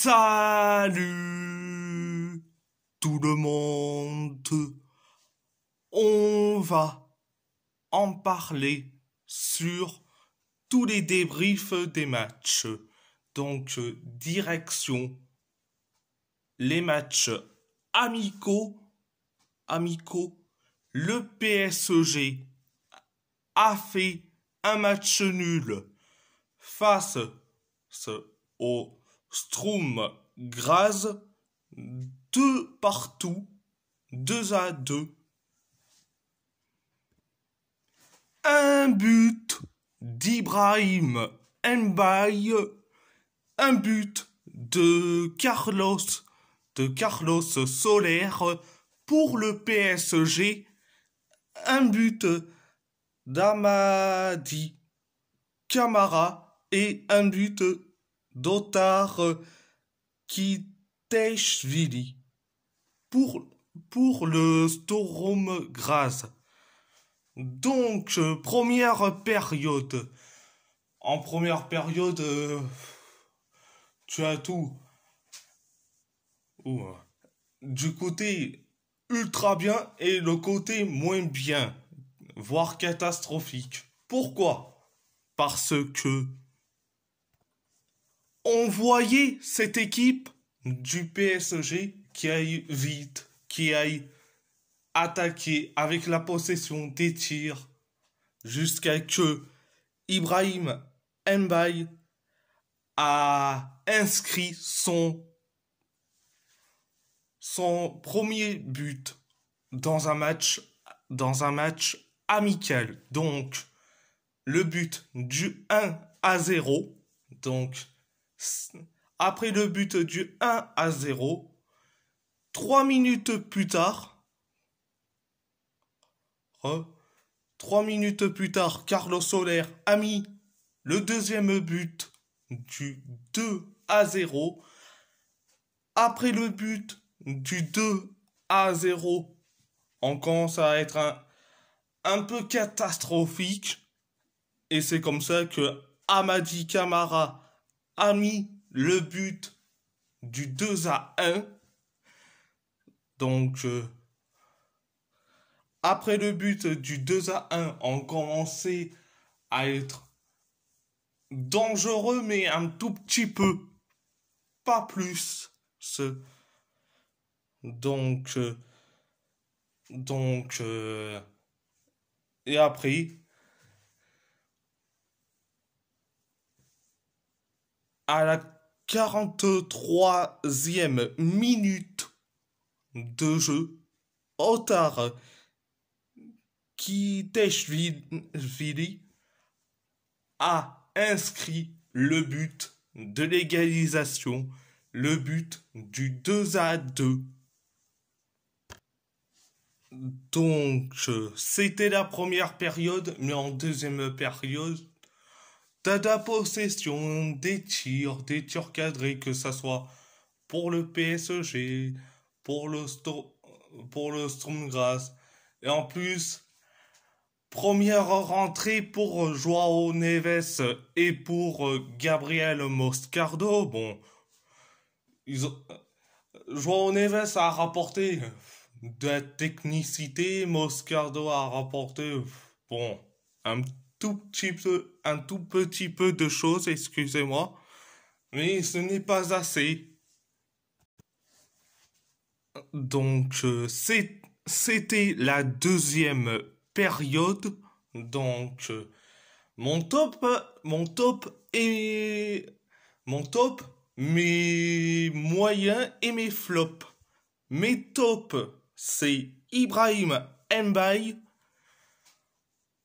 Salut tout le monde. On va en parler sur tous les débriefs des matchs. Donc euh, direction les matchs amicaux amicaux. Le PSG a fait un match nul face au Stroum, Graz, deux partout, deux à deux Un but d'Ibrahim Mbaye, un but de Carlos de Carlos Soler pour le PSG, un but d'Amadi Camara et un but Dotar euh, Kiteshvili pour, pour le Storum Graz. Donc, euh, première période. En première période, euh, tu as tout. Du côté ultra bien et le côté moins bien, voire catastrophique. Pourquoi Parce que on voyait cette équipe du PSG qui aille vite, qui aille attaquer avec la possession des tirs jusqu'à que Ibrahim Mbaye a inscrit son, son premier but dans un match dans un match amical. Donc le but du 1 à 0. Donc après le but du 1 à 0. 3 minutes plus tard, 3 minutes plus tard, Carlos Soler a mis le deuxième but du 2 à 0. Après le but du 2 à 0, on commence à être un, un peu catastrophique. Et c'est comme ça que Amadi Camara a mis le but du 2 à 1. Donc, euh, après le but du 2 à 1, on commençait à être dangereux, mais un tout petit peu. Pas plus. Ce... Donc, euh, donc, euh, et après, à la 43e minute de jeu, Otar Kiteshvili a inscrit le but de l'égalisation, le but du 2 à 2. Donc, c'était la première période, mais en deuxième période, de la possession, des tirs, des tirs cadrés, que ça soit pour le PSG, pour le, Sto pour le Stormgrass. Et en plus, première rentrée pour Joao Neves et pour euh, Gabriel Moscardo. Bon, ils ont... Joao Neves a rapporté de la technicité, Moscardo a rapporté, bon, un petit tout petit peu, un tout petit peu de choses, excusez-moi, mais ce n'est pas assez. Donc, euh, c'était la deuxième période. Donc, euh, mon top, mon top et mon top, mes moyens et mes flops. Mes tops, c'est Ibrahim Mbaye,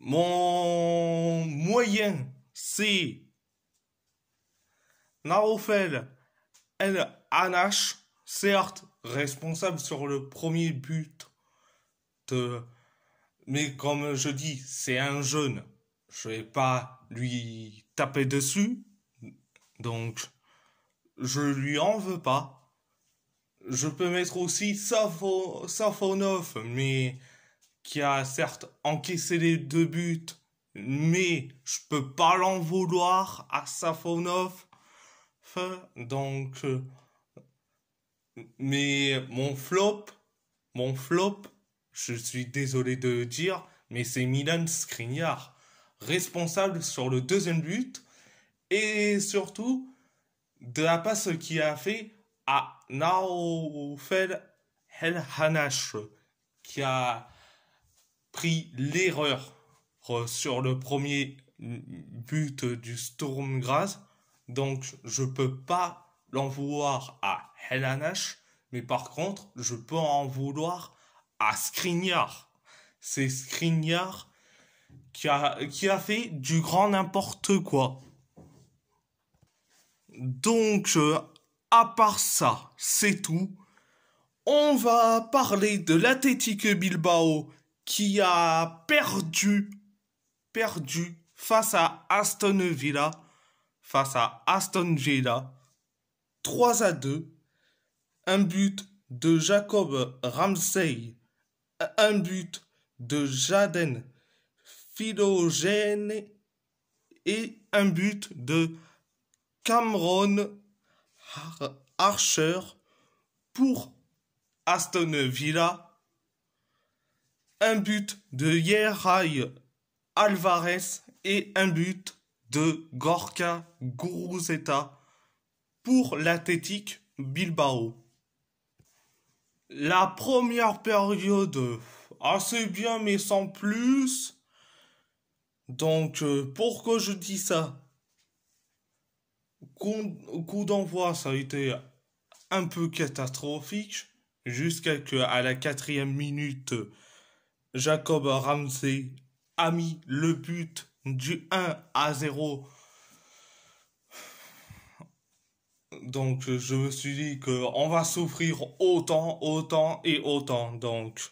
mon moyen, c'est Naofel El Anash, certes responsable sur le premier but, de... mais comme je dis, c'est un jeune. Je vais pas lui taper dessus, donc je lui en veux pas. Je peux mettre aussi Safonov, mais qui a certes encaissé les deux buts, mais je peux pas l'en vouloir à Safonov. Hein, donc, euh, mais mon flop, mon flop, je suis désolé de le dire, mais c'est Milan Skriniar, responsable sur le deuxième but et surtout de la passe qu'il a fait à Naofel El Hanash, qui a pris l'erreur euh, sur le premier but du Stormgrass. Donc, je ne peux pas l'en vouloir à Helanash, mais par contre, je peux en vouloir à Skriniar. C'est Skriniar qui a, fait du grand n'importe quoi. Donc, euh, à part ça, c'est tout. On va parler de l'Athétique Bilbao qui a perdu, perdu face à Aston Villa, face à Aston Villa, 3 à 2, un but de Jacob Ramsey, un but de Jaden Philogène et un but de Cameron Archer pour Aston Villa un but de Yeray Alvarez et un but de Gorka Guruzeta pour l'Athletic Bilbao. La première période, assez bien mais sans plus. Donc, euh, pourquoi je dis ça Coup d'envoi, ça a été un peu catastrophique. Jusqu'à que, à la quatrième minute, Jacob Ramsey a mis le but du 1 à 0. Donc je me suis dit qu'on va souffrir autant, autant et autant. Donc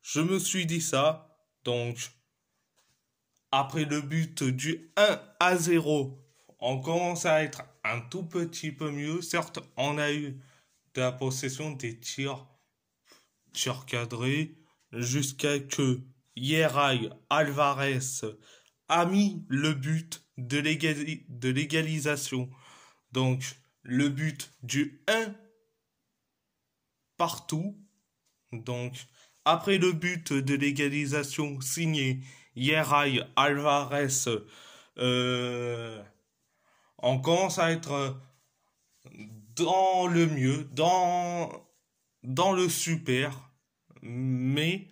je me suis dit ça. Donc après le but du 1 à 0, on commence à être un tout petit peu mieux. Certes, on a eu de la possession des tirs, cadrés, jusqu'à ce que Yeray Alvarez a mis le but de l'égalisation. Donc le but du 1 partout. Donc après le but de l'égalisation signé Yeray Alvarez, euh, on commence à être dans le mieux, dans, dans le super mais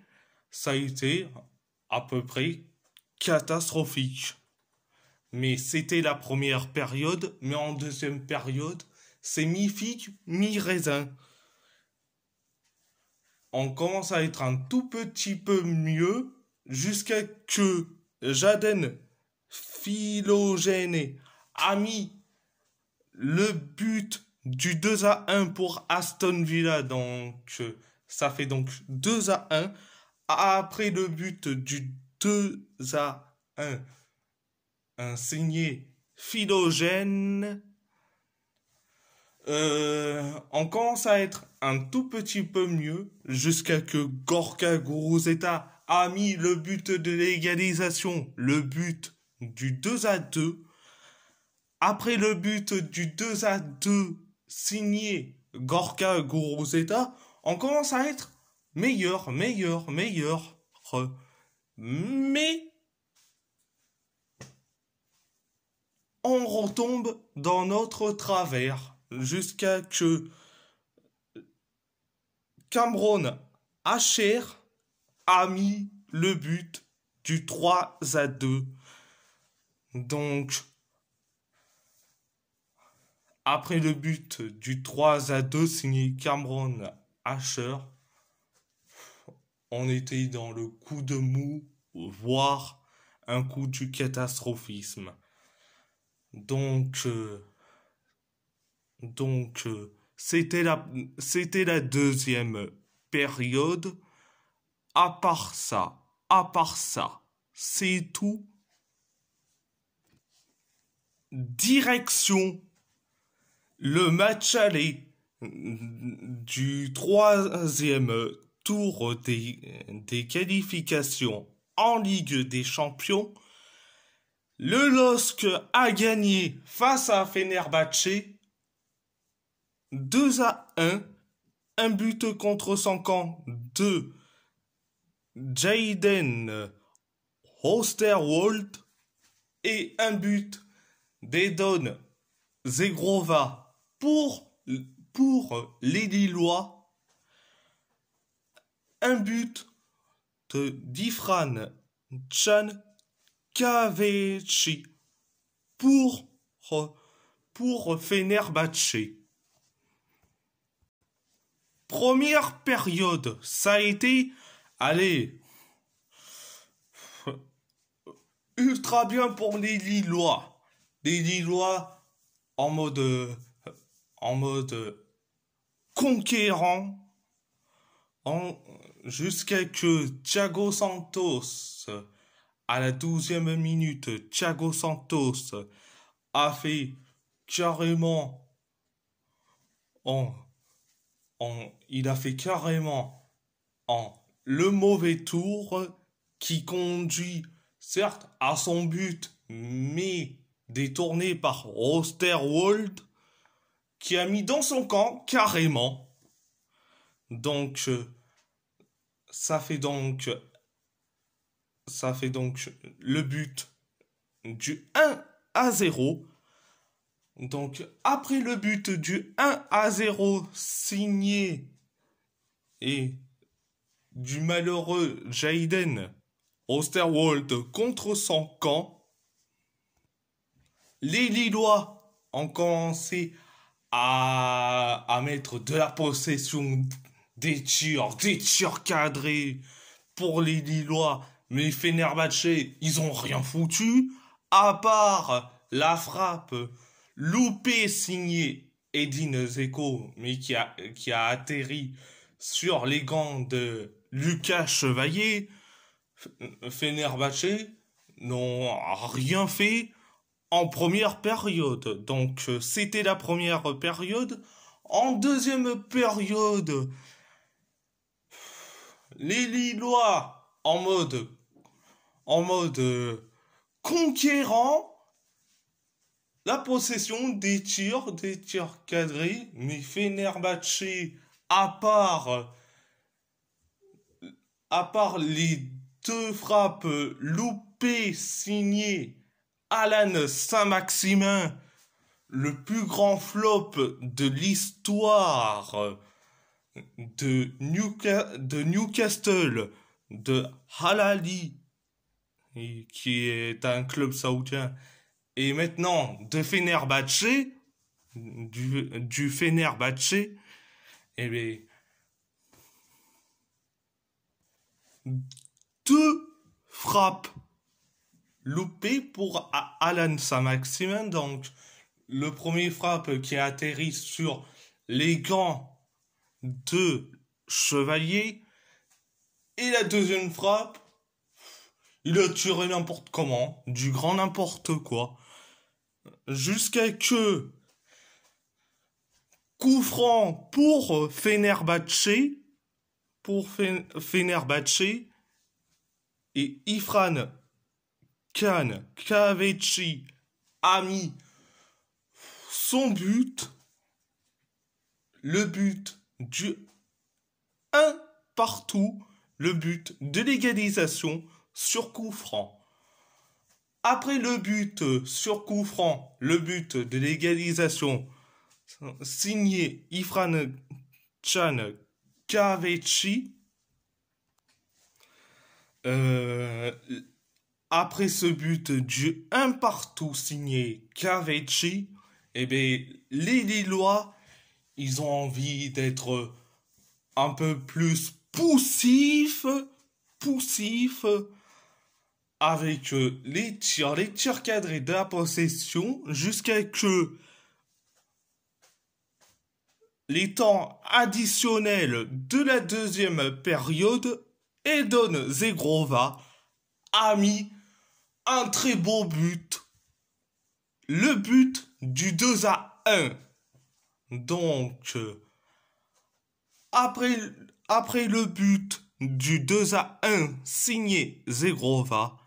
ça a été à peu près catastrophique. Mais c'était la première période, mais en deuxième période, c'est mi-figue, mi-raisin. On commence à être un tout petit peu mieux jusqu'à que Jaden, Philogène, a mis le but du 2 à 1 pour Aston Villa. Donc, ça fait donc 2 à 1. Après le but du 2 à 1, un signé phylogène, on euh, commence à être un tout petit peu mieux jusqu'à que Gorka Guruzeta a mis le but de l'égalisation, le but du 2 à 2. Après le but du 2 à 2 signé Gorka Guruzeta, on commence à être meilleur, meilleur, meilleur. Mais on retombe dans notre travers jusqu'à que Cameron cher a mis le but du 3 à 2. Donc, après le but du 3 à 2 signé Cameron Asher, on était dans le coup de mou, voire un coup du catastrophisme. Donc, euh, donc euh, c'était la, c'était la deuxième période. À part ça, à part ça, c'est tout. Direction le match aller du troisième tour des, qualifications en Ligue des Champions, le LOSC a gagné face à Fenerbahce 2 à 1, un but contre son camp de Jaden Hosterwald et un but d'Edon Zegrova pour pour les Lillois un but de Difran Chan Kavechi pour, pour Première période, ça a été, allez, ultra bien pour les Lillois. Les Lillois en mode, en mode conquérant jusqu'à que Thiago Santos, à la douzième minute, Thiago Santos a fait carrément, en, il a fait carrément en le mauvais tour qui conduit certes à son but, mais détourné par Osterwald qui a mis dans son camp carrément. Donc, euh, ça fait donc, ça fait donc le but du 1 à 0. Donc, après le but du 1 à 0 signé et du malheureux Jaden Osterwald contre son camp, les Lillois ont commencé à à, mettre de la possession, des tirs, des tirs cadrés pour les Lillois. Mais Fenerbahce, ils ont rien foutu à part la frappe loupée signée Edine Zeko, mais qui a, qui a atterri sur les gants de Lucas Chevalier. Fenerbahce n'ont rien fait en première période. Donc euh, c'était la première période. En deuxième période, les Lillois en mode en mode euh, conquérant la possession des tirs, des tirs cadrés, mais Fenerbahce, à part, à part les deux frappes loupées signées Alan Saint-Maximin, le plus grand flop de l'histoire de, Newcastle, de Halali, qui est un club saoudien, et maintenant de Fenerbahce, du, du Fenerbahce, et eh bien, deux frappes loupé pour Alan sa Donc, le premier frappe qui atterrit sur les gants de Chevalier. Et la deuxième frappe, il a tiré n'importe comment, du grand n'importe quoi. Jusqu'à que coup franc pour Fenerbahce, pour Fenerbahce, et Ifran Khan, Kavechi a mis son but, le but du un partout, le but de l'égalisation sur coup franc. Après le but sur coup franc, le but de l'égalisation signé Ifran Chan Kavechi, euh, après ce but du un partout signé Cavecci, eh ben, les Lillois, ils ont envie d'être un peu plus poussifs, poussifs, avec les tirs, cadrés de la possession, jusqu'à que les temps additionnels de la deuxième période, Edon Zegrova ami un très beau but. Le but du 2 à 1. Donc, euh, après, après le but du 2 à 1 signé Zegrova,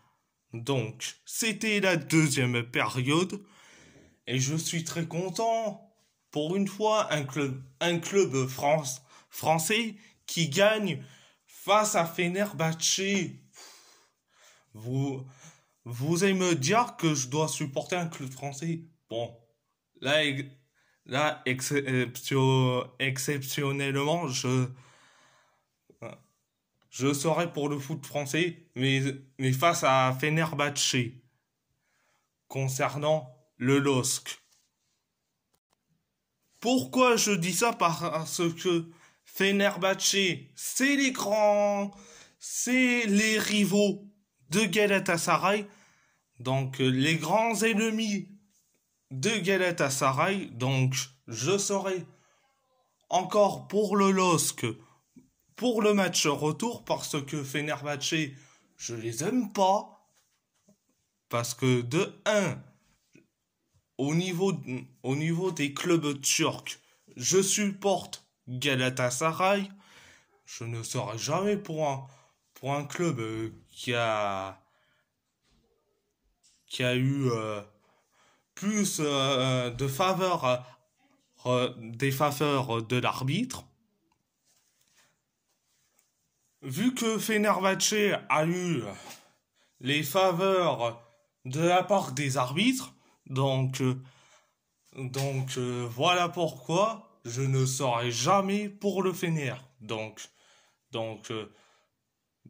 donc c'était la deuxième période. Et je suis très content. Pour une fois, un club, un club français qui gagne face à Fenerbahce. Vous, vous allez me dire que je dois supporter un club français. Bon, là, exceptionnellement, je, je serai pour le foot français, mais, mais face à Fenerbahce. Concernant le LOSC. Pourquoi je dis ça Parce que Fenerbahce, c'est les grands, c'est les rivaux de Galatasaray. Donc euh, les grands ennemis de Galatasaray. Donc je serai encore pour le LOSC pour le match retour parce que Fenerbahce, je les aime pas. Parce que de 1, au niveau, au niveau des clubs turcs, je supporte Galatasaray. Je ne serai jamais pour un, pour un club euh, qui a a eu euh, plus euh, de faveurs euh, des faveurs de l'arbitre. Vu que Fenerbahce a eu les faveurs de la part des arbitres, donc donc voilà pourquoi je ne serai jamais pour le Fener. Donc donc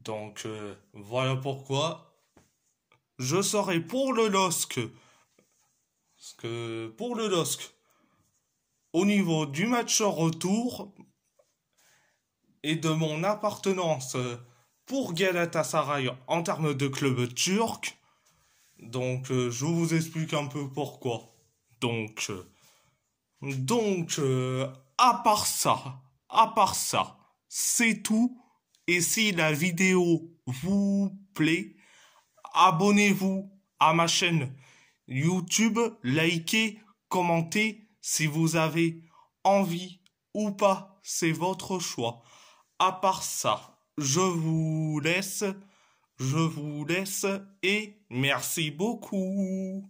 donc euh, voilà pourquoi je serai pour le LOSC. que pour le LOSC, au niveau du match retour et de mon appartenance pour Galatasaray en termes de club turc, donc euh, je vous explique un peu pourquoi. Donc, euh, donc à part ça, à part ça, c'est tout et si la vidéo vous plaît, abonnez-vous à ma chaîne YouTube, likez, commentez si vous avez envie ou pas, c'est votre choix. À part ça, je vous laisse, je vous laisse et merci beaucoup.